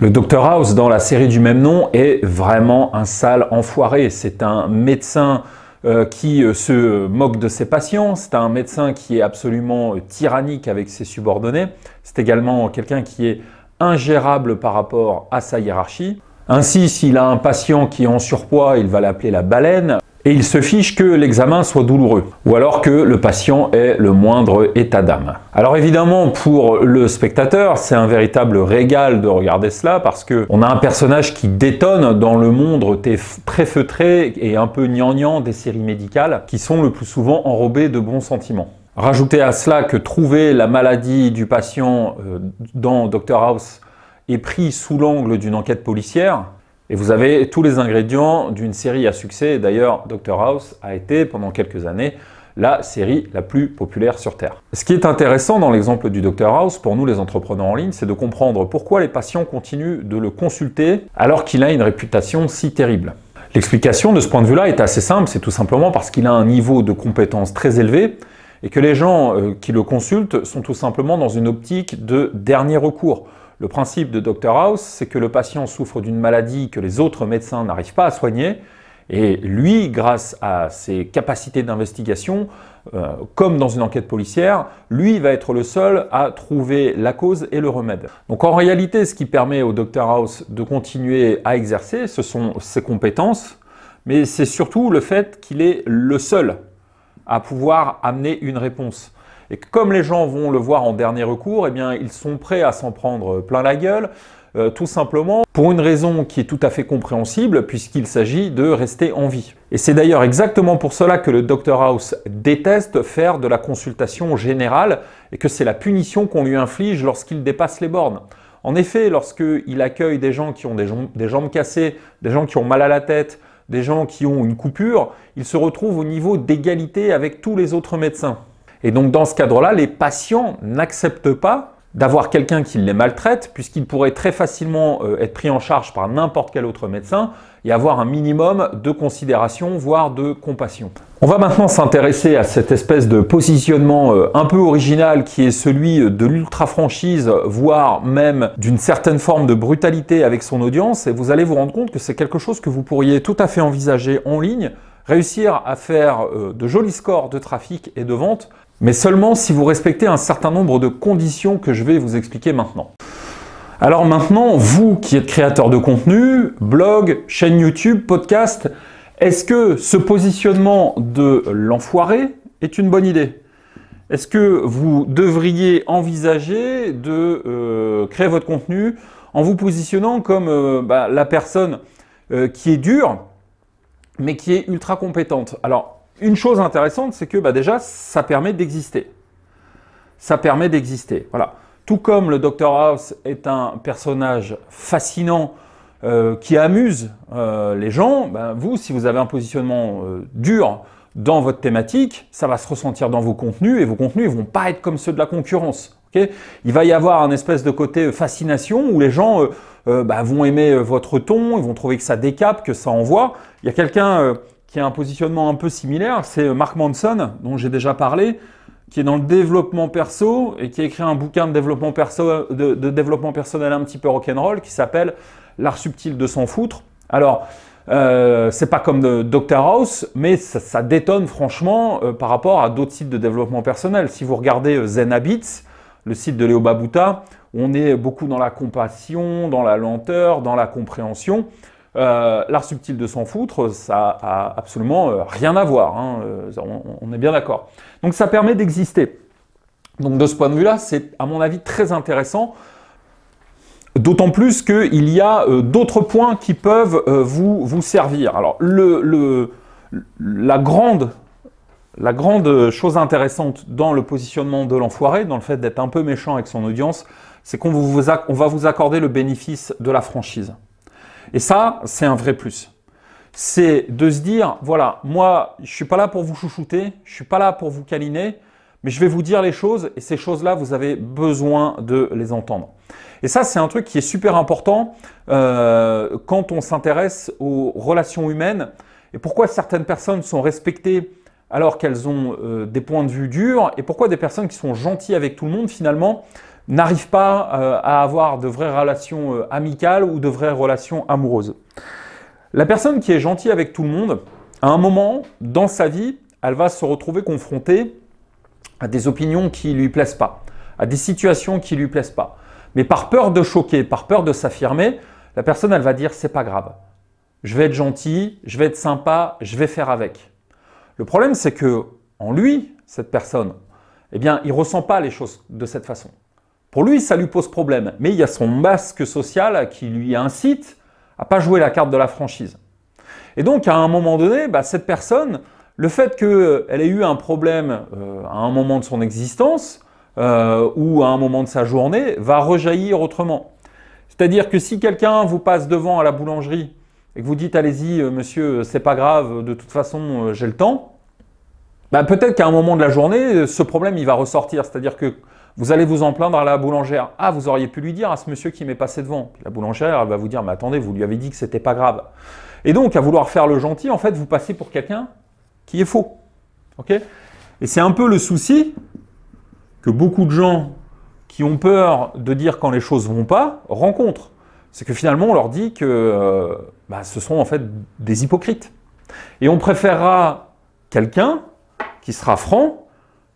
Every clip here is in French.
Le Dr House dans la série du même nom est vraiment un sale enfoiré. C'est un médecin euh, qui euh, se moque de ses patients, c'est un médecin qui est absolument euh, tyrannique avec ses subordonnés, c'est également quelqu'un qui est ingérable par rapport à sa hiérarchie. Ainsi, s'il a un patient qui est en surpoids, il va l'appeler la baleine et il se fiche que l'examen soit douloureux ou alors que le patient ait le moindre état d'âme. Alors évidemment pour le spectateur c'est un véritable régal de regarder cela parce que on a un personnage qui détonne dans le monde très feutré et un peu gnangnan des séries médicales qui sont le plus souvent enrobées de bons sentiments. Rajoutez à cela que trouver la maladie du patient euh, dans Dr House est pris sous l'angle d'une enquête policière, et vous avez tous les ingrédients d'une série à succès. D'ailleurs, Dr House a été pendant quelques années la série la plus populaire sur Terre. Ce qui est intéressant dans l'exemple du Dr House pour nous les entrepreneurs en ligne, c'est de comprendre pourquoi les patients continuent de le consulter alors qu'il a une réputation si terrible. L'explication de ce point de vue-là est assez simple, c'est tout simplement parce qu'il a un niveau de compétence très élevé et que les gens euh, qui le consultent sont tout simplement dans une optique de dernier recours le principe de Dr House, c'est que le patient souffre d'une maladie que les autres médecins n'arrivent pas à soigner, et lui, grâce à ses capacités d'investigation, euh, comme dans une enquête policière, lui va être le seul à trouver la cause et le remède. Donc en réalité, ce qui permet au Dr House de continuer à exercer, ce sont ses compétences, mais c'est surtout le fait qu'il est le seul à pouvoir amener une réponse. Et comme les gens vont le voir en dernier recours, eh bien, ils sont prêts à s'en prendre plein la gueule, euh, tout simplement pour une raison qui est tout à fait compréhensible, puisqu'il s'agit de rester en vie. Et c'est d'ailleurs exactement pour cela que le Dr House déteste faire de la consultation générale, et que c'est la punition qu'on lui inflige lorsqu'il dépasse les bornes. En effet, lorsqu'il accueille des gens qui ont des jambes cassées, des gens qui ont mal à la tête, des gens qui ont une coupure, il se retrouve au niveau d'égalité avec tous les autres médecins. Et donc dans ce cadre-là, les patients n'acceptent pas d'avoir quelqu'un qui les maltraite, puisqu'ils pourraient très facilement euh, être pris en charge par n'importe quel autre médecin et avoir un minimum de considération, voire de compassion. On va maintenant s'intéresser à cette espèce de positionnement euh, un peu original qui est celui de l'ultra-franchise, voire même d'une certaine forme de brutalité avec son audience, et vous allez vous rendre compte que c'est quelque chose que vous pourriez tout à fait envisager en ligne, réussir à faire euh, de jolis scores de trafic et de vente mais seulement si vous respectez un certain nombre de conditions que je vais vous expliquer maintenant. Alors maintenant, vous qui êtes créateur de contenu, blog, chaîne YouTube, podcast, est-ce que ce positionnement de l'enfoiré est une bonne idée Est-ce que vous devriez envisager de euh, créer votre contenu en vous positionnant comme euh, bah, la personne euh, qui est dure, mais qui est ultra compétente Alors, une chose intéressante, c'est que bah, déjà, ça permet d'exister. Ça permet d'exister. Voilà. Tout comme le Dr House est un personnage fascinant euh, qui amuse euh, les gens, bah, vous, si vous avez un positionnement euh, dur dans votre thématique, ça va se ressentir dans vos contenus et vos contenus ne vont pas être comme ceux de la concurrence. il va y avoir un espèce de côté fascination où les gens bah, vont aimer votre ton, ils vont trouver que ça décape, que ça envoie. Il y a quelqu'un qui a un positionnement un peu similaire, c'est euh, Mark Manson, dont j'ai déjà parlé, qui est dans le développement perso et qui a écrit un bouquin de développement, perso, de, développement personnel un petit peu rock'n'roll qui s'appelle L'art subtil de s'en foutre. Alors, euh, c'est pas comme de Dr House, mais ça, détonne franchement euh, par rapport à d'autres sites de développement personnel. Si vous regardez Zen Habits, le site de Léo Babuta, on est beaucoup dans la compassion, dans la lenteur, dans la compréhension. Euh, l'art subtil de s'en foutre, ça a absolument euh, rien à voir. Hein, euh, on, est bien d'accord. Donc ça permet d'exister. Donc de ce point de vue-là, c'est à mon avis très intéressant. D'autant plus qu'il y a d'autres points qui peuvent vous, servir. Alors la grande la grande chose intéressante dans le positionnement de l'enfoiré, dans le fait d'être un peu méchant avec son audience, c'est qu'on va vous accorder le bénéfice de la franchise. Et ça, c'est un vrai plus. C'est de se dire, voilà, moi, je ne suis pas là pour vous chouchouter, je ne suis pas là pour vous câliner, mais je vais vous dire les choses et ces choses-là, vous avez besoin de les entendre. Et ça, c'est un truc qui est super important euh, quand on s'intéresse aux relations humaines et pourquoi certaines personnes sont respectées alors qu'elles ont euh, des points de vue durs et pourquoi des personnes qui sont gentilles avec tout le monde finalement n'arrive pas euh, à avoir de vraies relations euh, amicales ou de vraies relations amoureuses. La personne qui est gentille avec tout le monde, à un moment dans sa vie, elle va se retrouver confrontée à des opinions qui ne lui plaisent pas, à des situations qui ne lui plaisent pas. Mais par peur de choquer, par peur de s'affirmer, la personne, elle va dire c'est pas grave. Je vais être gentil, je vais être sympa, je vais faire avec. Le problème, c'est que en lui, cette personne, eh bien, il ressent pas les choses de cette façon. Pour lui, ça lui pose problème. Mais il y a son masque social qui lui incite à pas jouer la carte de la franchise. Et donc, à un moment donné, bah, cette personne, le fait qu'elle ait eu un problème euh, à un moment de son existence euh, ou à un moment de sa journée, va rejaillir autrement. C'est-à-dire que si quelqu'un vous passe devant à la boulangerie et que vous dites allez-y euh, monsieur, c'est pas grave, de toute façon j'ai le temps, bah, peut-être qu'à un moment de la journée, ce problème il va ressortir. C'est-à-dire que vous allez vous en plaindre à la boulangère. Ah, vous auriez pu lui dire à ce monsieur qui m'est passé devant. la boulangère, elle va vous dire, mais attendez, vous lui avez dit que c'était pas grave. Et donc, à vouloir faire le gentil, en fait, vous passez pour quelqu'un qui est faux. OK Et c'est un peu le souci que beaucoup de gens qui ont peur de dire quand les choses vont pas rencontrent. C'est que finalement, on leur dit que euh, bah, ce sont en fait des hypocrites. Et on préférera quelqu'un qui sera franc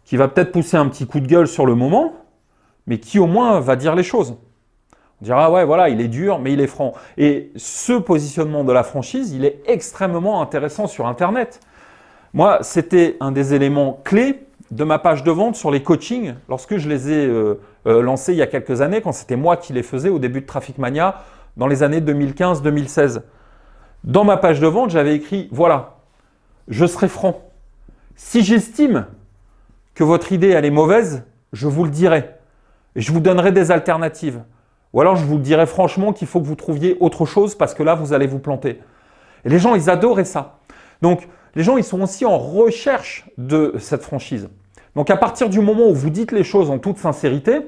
qui va peut-être pousser un petit coup de gueule sur le moment, mais qui au moins va dire les choses. On dira, ouais, voilà, il est dur, mais il est franc. Et ce positionnement de la franchise, il est extrêmement intéressant sur Internet. Moi, c'était un des éléments clés de ma page de vente sur les coachings lorsque je les ai euh, euh, lancés il y a quelques années, quand c'était moi qui les faisais au début de Traffic Mania, dans les années 2015-2016. Dans ma page de vente, j'avais écrit, voilà, je serai franc. Si j'estime que votre idée, elle est mauvaise, je vous le dirai. Et je vous donnerai des alternatives. Ou alors, je vous le dirai franchement qu'il faut que vous trouviez autre chose parce que là, vous allez vous planter. Et les gens, ils adoraient ça. Donc, les gens, ils sont aussi en recherche de cette franchise. Donc, à partir du moment où vous dites les choses en toute sincérité,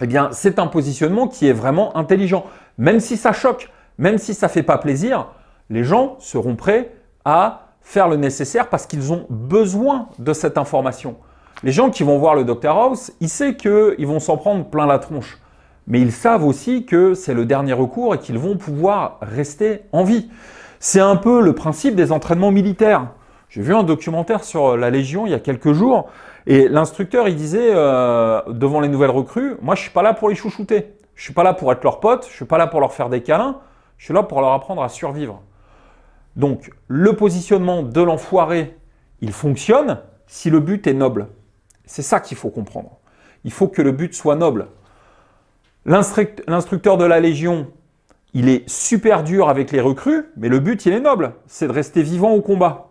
eh bien, c'est un positionnement qui est vraiment intelligent. Même si ça choque, même si ça ne fait pas plaisir, les gens seront prêts à faire le nécessaire parce qu'ils ont besoin de cette information. Les gens qui vont voir le Dr House, ils savent qu'ils vont s'en prendre plein la tronche. Mais ils savent aussi que c'est le dernier recours et qu'ils vont pouvoir rester en vie. C'est un peu le principe des entraînements militaires. J'ai vu un documentaire sur euh, la Légion il y a quelques jours et l'instructeur il disait euh, devant les nouvelles recrues, moi je suis pas là pour les chouchouter, je suis pas là pour être leur pote, je suis pas là pour leur faire des câlins, je suis là pour leur apprendre à survivre. Donc le positionnement de l'enfoiré, il fonctionne si le but est noble. C'est ça qu'il faut comprendre. Il faut que le but soit noble. L'instructeur de la Légion, il est super dur avec les recrues, mais le but, il est noble. C'est de rester vivant au combat.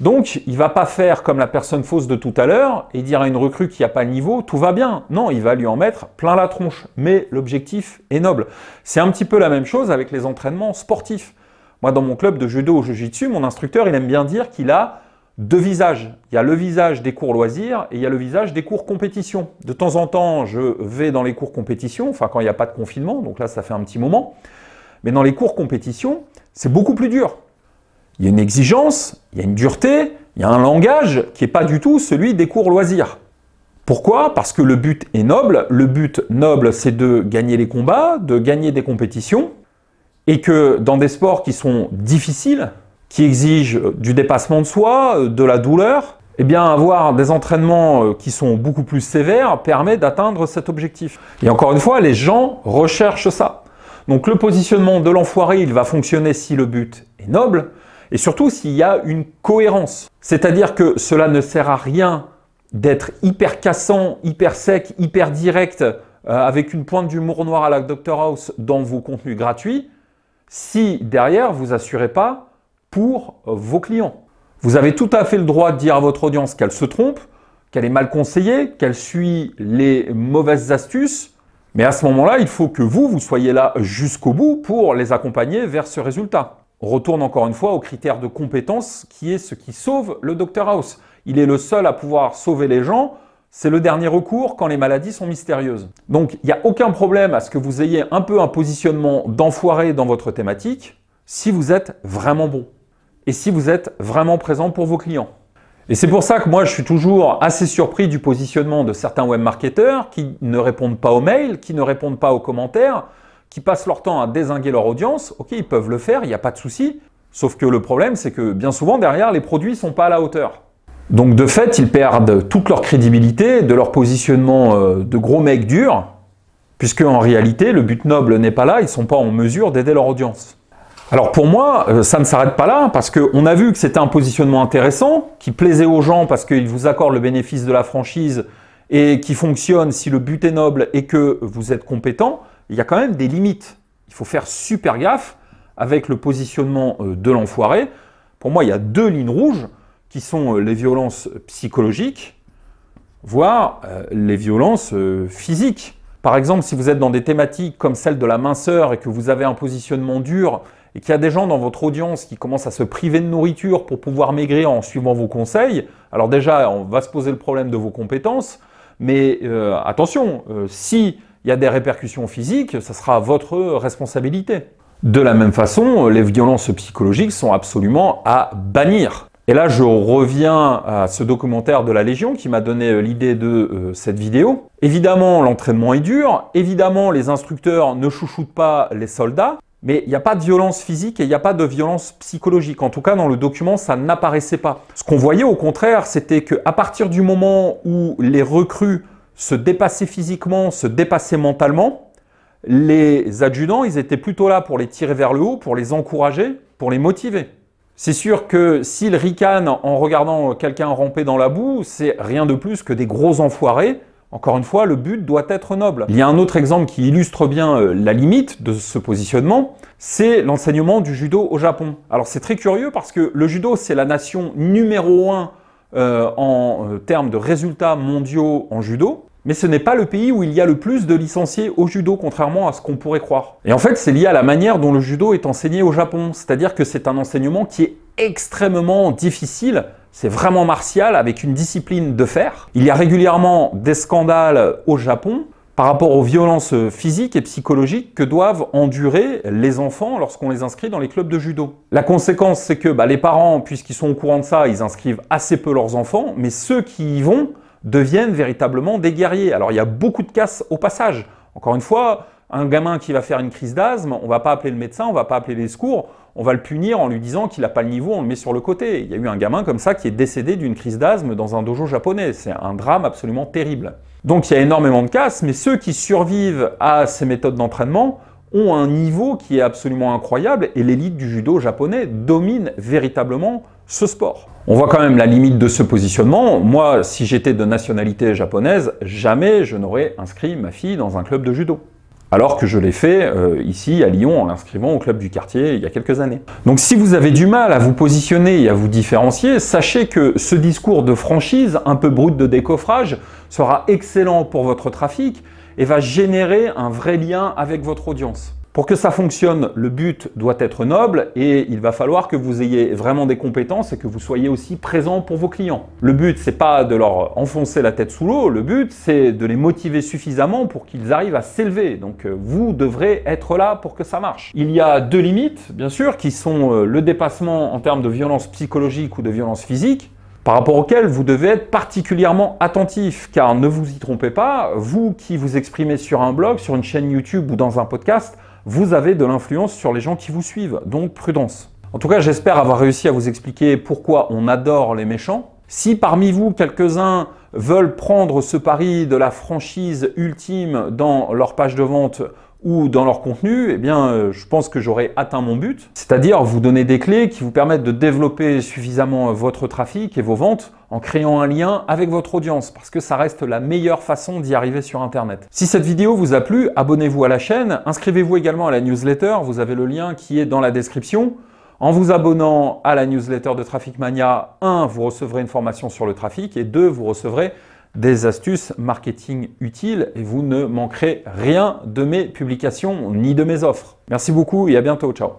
Donc, il va pas faire comme la personne fausse de tout à l'heure et dire à une recrue qui n'a pas le niveau, tout va bien. Non, il va lui en mettre plein la tronche. Mais l'objectif est noble. C'est un petit peu la même chose avec les entraînements sportifs. Moi, dans mon club de judo ou jiu-jitsu, mon instructeur, il aime bien dire qu'il a deux visages. Il y a le visage des cours loisirs et il y a le visage des cours compétitions. De temps en temps, je vais dans les cours compétitions, enfin quand il n'y a pas de confinement, donc là, ça fait un petit moment. Mais dans les cours compétitions, c'est beaucoup plus dur. Il y a une exigence, il y a une dureté, il y a un langage qui n'est pas du tout celui des cours loisirs. Pourquoi Parce que le but est noble. Le but noble, c'est de gagner les combats, de gagner des compétitions et que dans des sports qui sont difficiles, qui exigent euh, du dépassement de soi, euh, de la douleur, eh bien avoir des entraînements euh, qui sont beaucoup plus sévères permet d'atteindre cet objectif. Et encore une fois, les gens recherchent ça. Donc le positionnement de l'enfoiré, il va fonctionner si le but est noble, et surtout s'il y a une cohérence. C'est-à-dire que cela ne sert à rien d'être hyper cassant, hyper sec, hyper direct, avec une pointe d'humour noir à la Dr House dans vos contenus gratuits, si derrière, vous assurez pas pour euh, vos clients. Vous avez tout à fait le droit de dire à votre audience qu'elle se trompe, qu'elle est mal conseillée, qu'elle suit les mauvaises astuces. Mais à ce moment-là, il faut que vous, vous soyez là jusqu'au bout pour les accompagner vers ce résultat. On retourne encore une fois au critère de compétence qui est ce qui sauve le Dr House. Il est le seul à pouvoir sauver les gens c'est le dernier recours quand les maladies sont mystérieuses. Donc il n'y a aucun problème à ce que vous ayez un peu un positionnement d'enfoiré dans votre thématique si vous êtes vraiment bon et si vous êtes vraiment présent pour vos clients. Et c'est pour ça que moi, je suis toujours assez surpris du positionnement de certains webmarketeurs qui ne répondent pas aux mails, qui ne répondent pas aux commentaires, qui passent leur temps à désinguer leur audience. Ok, ils peuvent le faire, il n'y a pas de souci. Sauf que le problème, c'est que bien souvent, derrière, les produits ne sont pas à la hauteur. Donc de fait, ils perdent toute leur crédibilité de leur positionnement euh, de gros mecs dur, puisque en réalité, le but noble n'est pas là, ils ne sont pas en mesure d'aider leur audience. Alors pour moi, euh, ça ne s'arrête pas là, parce qu'on a vu que c'était un positionnement intéressant, qui plaisait aux gens parce qu'ils vous accordent le bénéfice de la franchise et qui fonctionne si le but est noble et que vous êtes compétent, il y a quand même des limites. Il faut faire super gaffe avec le positionnement euh, de l'enfoiré. Pour moi, il y a deux lignes rouges qui sont euh, les violences psychologiques, voire euh, les violences euh, physiques. Par exemple, si vous êtes dans des thématiques comme celle de la minceur et que vous avez un positionnement dur et qu'il y a des gens dans votre audience qui commencent à se priver de nourriture pour pouvoir maigrir en suivant vos conseils, alors déjà, on va se poser le problème de vos compétences, mais attention, si il y a des répercussions physiques, ça sera votre responsabilité. De la même façon, les violences psychologiques sont absolument à bannir. Et là, je reviens à ce documentaire de la Légion qui m'a donné euh, l'idée de euh, cette vidéo. Évidemment, l'entraînement est dur. Évidemment, les instructeurs ne chouchoutent pas les soldats. Mais il n'y a pas de violence physique et il n'y a pas de violence psychologique. En tout cas, dans le document, ça n'apparaissait pas. Ce qu'on voyait au contraire, c'était qu'à partir du moment où les recrues se dépassaient physiquement, se dépassaient mentalement, les adjudants, ils étaient plutôt là pour les tirer vers le haut, pour les encourager, pour les motiver. C'est sûr que s'il ricane en regardant quelqu'un ramper dans la boue, c'est rien de plus que des gros enfoirés. Encore une fois, le but doit être noble. Il y a un autre exemple qui illustre bien euh, la limite de ce positionnement, c'est l'enseignement du judo au Japon. Alors c'est très curieux parce que le judo, c'est la nation numéro 1 euh, en euh, termes de résultats mondiaux en judo. Mais ce n'est pas le pays où il y a le plus de licenciés au judo, contrairement à ce qu'on pourrait croire. Et en fait, c'est lié à la manière dont le judo est enseigné au Japon, c'est-à-dire que c'est un enseignement qui est extrêmement difficile, c'est vraiment martial, avec une discipline de fer. Il y a régulièrement des scandales au Japon, par rapport aux violences physiques et psychologiques que doivent endurer les enfants lorsqu'on les inscrit dans les clubs de judo. La conséquence, c'est que bah, les parents, puisqu'ils sont au courant de ça, ils inscrivent assez peu leurs enfants, mais ceux qui y vont deviennent véritablement des guerriers. Alors il y a beaucoup de casse au passage. Encore une fois, un gamin qui va faire une crise d'asthme, on va pas appeler le médecin, on va pas appeler les secours, on va le punir en lui disant qu'il n'a pas le niveau, on le met sur le côté. Il y a eu un gamin comme ça qui est décédé d'une crise d'asthme dans un dojo japonais. C'est un drame absolument terrible. Donc il y a énormément de casse, mais ceux qui survivent à ces méthodes d'entraînement ont un niveau qui est absolument incroyable et l'élite du judo japonais domine véritablement ce sport on voit quand même la limite de ce positionnement. Moi, si j'étais de nationalité japonaise, jamais je n'aurais inscrit ma fille dans un club de judo. Alors que je l'ai fait euh, ici à Lyon en l'inscrivant au club du quartier il y a quelques années. Donc si vous avez du mal à vous positionner et à vous différencier, sachez que ce discours de franchise, un peu brut de décoffrage, sera excellent pour votre trafic et va générer un vrai lien avec votre audience. Pour que ça fonctionne, le but doit être noble et il va falloir que vous ayez vraiment des compétences et que vous soyez aussi présent pour vos clients. Le but, c'est pas de leur enfoncer la tête sous l'eau, le but, c'est de les motiver suffisamment pour qu'ils arrivent à s'élever. Donc euh, vous devrez être là pour que ça marche. Il y a deux limites, bien sûr, qui sont euh, le dépassement en termes de violence psychologique ou de violence physique par rapport auquel vous devez être particulièrement attentif, car ne vous y trompez pas, vous qui vous exprimez sur un blog, sur une chaîne YouTube ou dans un podcast, vous avez de l'influence sur les gens qui vous suivent, donc prudence. En tout cas, j'espère avoir réussi à vous expliquer pourquoi on adore les méchants. Si parmi vous, quelques-uns veulent prendre ce pari de la franchise ultime dans leur page de vente ou dans leur contenu, eh bien, euh, je pense que j'aurai atteint mon but, c'est-à-dire vous donner des clés qui vous permettent de développer suffisamment votre trafic et vos ventes en créant un lien avec votre audience, parce que ça reste la meilleure façon d'y arriver sur Internet. Si cette vidéo vous a plu, abonnez-vous à la chaîne, inscrivez-vous également à la newsletter, vous avez le lien qui est dans la description. En vous abonnant à la newsletter de Traffic Mania, 1, vous recevrez une formation sur le trafic, et 2, vous recevrez des astuces marketing utiles, et vous ne manquerez rien de mes publications ni de mes offres. Merci beaucoup et à bientôt, ciao